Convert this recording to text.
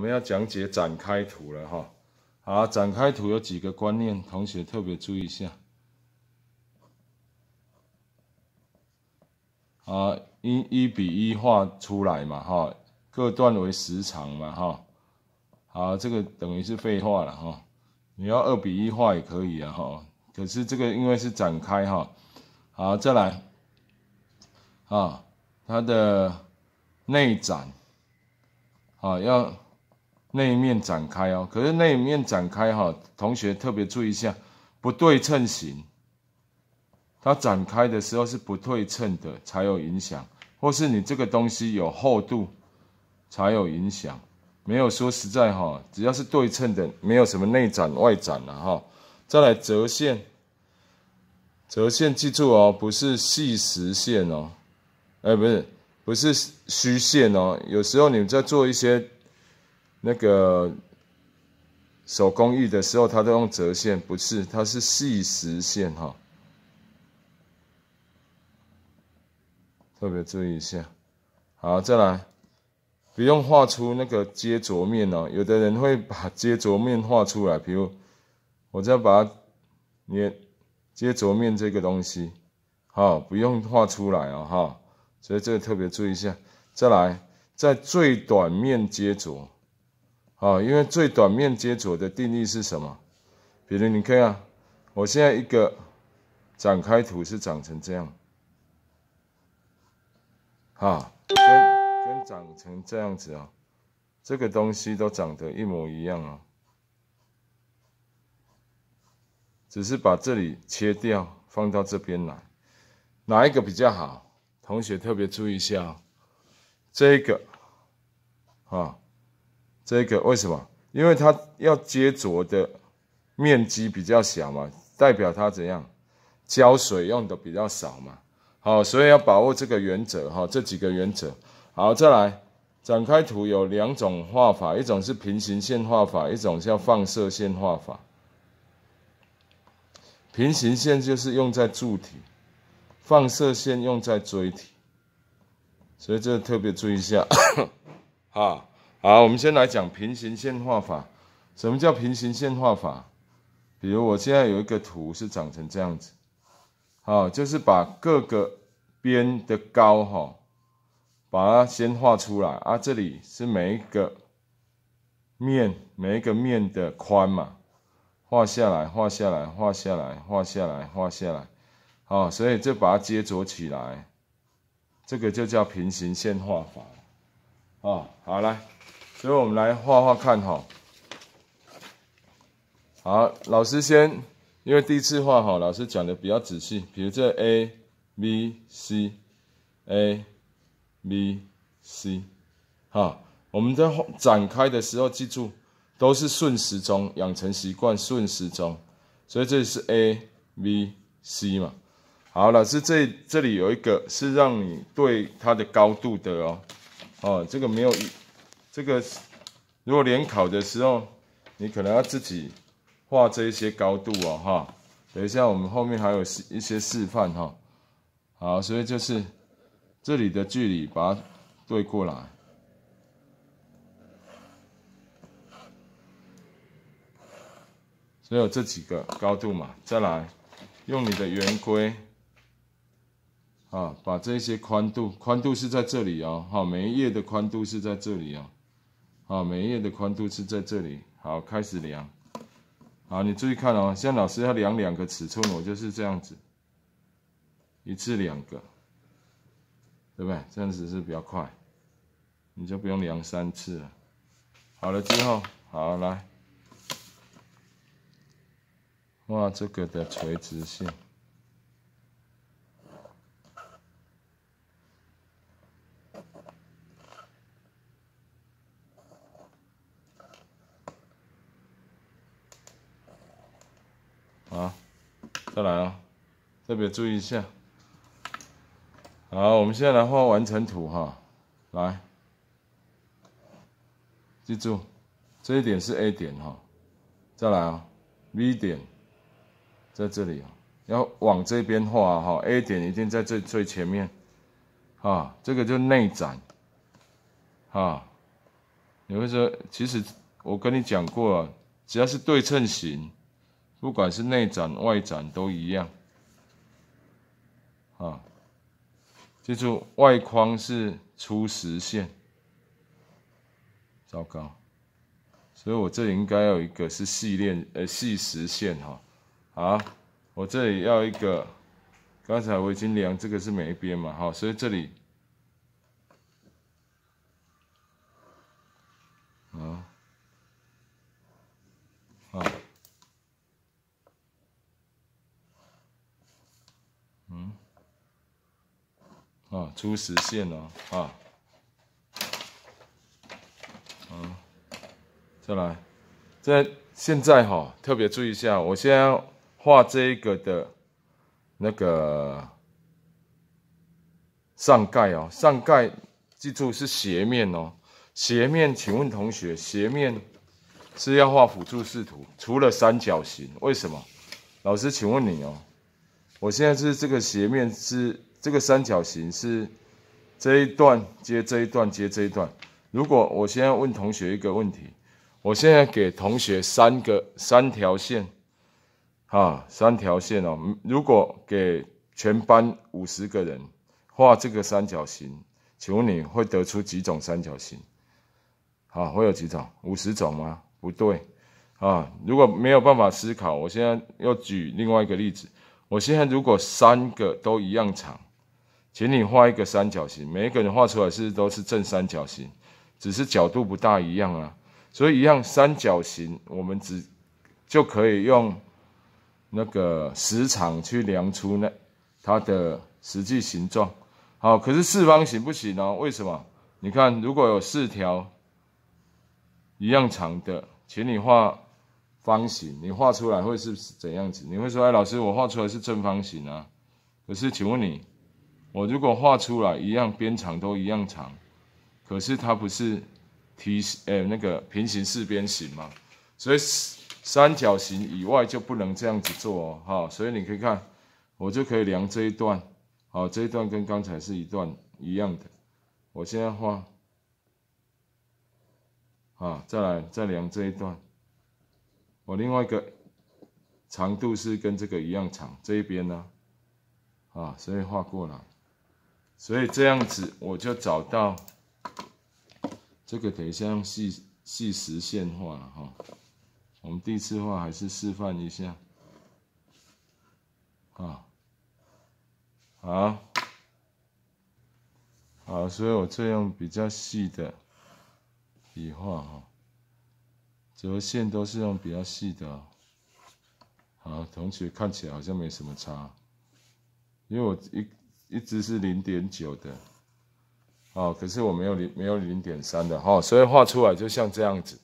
我们要讲解展开图了哈。好，展开图有几个观念，同学特别注意一下。啊，一一比一画出来嘛哈，各段为时长嘛哈。好，这个等于是废话了哈。你要二比一画也可以啊哈。可是这个因为是展开哈。好，再来。啊，它的内展，啊要。那一面展开哦，可是那一面展开哈，同学特别注意一下，不对称型，它展开的时候是不对称的才有影响，或是你这个东西有厚度才有影响，没有说实在哈，只要是对称的，没有什么内展外展了哈。再来折线，折线记住哦，不是细实线哦，哎不是，不是虚线哦，有时候你们在做一些。那个手工艺的时候，他都用折线，不是，他是细实线哈。特别注意一下。好，再来，不用画出那个接着面哦。有的人会把接着面画出来，比如我再把捏接着面这个东西，好，不用画出来哦哈。所以这个特别注意一下。再来，在最短面接着。啊，因为最短面接触的定义是什么？比如你看啊，我现在一个展开图是长成这样，哈，跟跟长成这样子啊，这个东西都长得一模一样啊，只是把这里切掉放到这边来，哪一个比较好？同学特别注意一下，这个，啊。这个为什么？因为它要接着的面积比较小嘛，代表它怎样？浇水用的比较少嘛。好，所以要把握这个原则哈，这几个原则。好，再来展开图有两种画法，一种是平行线画法，一种叫放射线画法。平行线就是用在柱体，放射线用在锥体，所以这特别注意一下，哈。好，我们先来讲平行线画法。什么叫平行线画法？比如我现在有一个图是长成这样子，好，就是把各个边的高哈，把它先画出来啊。这里是每一个面，每一个面的宽嘛，画下来，画下来，画下来，画下来，画下来。好，所以就把它接着起来，这个就叫平行线画法。啊，好来。所以我们来画画看哈，好，老师先，因为第一次画哈，老师讲的比较仔细。比如这 A、B、C、A、B、C，哈，我们在展开的时候记住都是顺时钟，养成习惯顺时钟。所以这里是 A、B、C 嘛。好，老师这这里有一个是让你对它的高度的哦，哦，这个没有。这个如果联考的时候，你可能要自己画这一些高度哦，哈。等一下，我们后面还有一些示范哈。好，所以就是这里的距离把它对过来，所以有这几个高度嘛。再来，用你的圆规啊，把这些宽度宽度是在这里哦，哈，每一页的宽度是在这里哦。啊，每一页的宽度是在这里。好，开始量。好，你注意看哦，现在老师要量两个尺寸，我就是这样子，一次两个，对不对？这样子是比较快，你就不用量三次了。好了之后，好来，哇，这个的垂直性。再来啊，特别注意一下。好，我们现在来画完成图哈。来，记住这一点是 A 点哈。再来啊，V 点在这里啊，要往这边画哈。A 点一定在最最前面啊，这个就内展啊。你会说，其实我跟你讲过了，只要是对称型。不管是内展外展都一样，啊，记住外框是粗实线。糟糕，所以我这里应该要一个是细链呃，细实线哈。啊，我这里要一个，刚才我已经量这个是每一边嘛，好，所以这里。啊，出实线哦，啊，啊，再来，这现在哈特别注意一下，我现在画这一个的那个上盖哦，上盖记住是斜面哦，斜面，请问同学，斜面是要画辅助视图，除了三角形，为什么？老师，请问你哦，我现在是这个斜面是。这个三角形是这一段接这一段接这一段。如果我现在问同学一个问题，我现在给同学三个三条线，啊，三条线哦。如果给全班五十个人画这个三角形，请问你会得出几种三角形？啊，会有几种？五十种吗？不对，啊，如果没有办法思考，我现在要举另外一个例子。我现在如果三个都一样长。请你画一个三角形，每一个人画出来是都是正三角形，只是角度不大一样啊。所以一样三角形，我们只就可以用那个时长去量出那它的实际形状。好，可是四方形不行哦？为什么？你看，如果有四条一样长的，请你画方形，你画出来会是怎样子？你会说，哎，老师，我画出来是正方形啊。可是，请问你？我如果画出来一样边长都一样长，可是它不是梯呃那个平行四边形嘛，所以三角形以外就不能这样子做哦，哈。所以你可以看，我就可以量这一段，好这一段跟刚才是一段一样的。我现在画，啊再来再量这一段，我另外一个长度是跟这个一样长，这一边呢，啊所以画过了。所以这样子，我就找到这个，等一下用细细实线画了哈。我们第一次画还是示范一下，啊，好，好，所以我这样比较细的笔画哈，折线都是用比较细的。好，同学看起来好像没什么差，因为我一。一直是零点九的，哦，可是我没有零，没有零点三的哈，所以画出来就像这样子。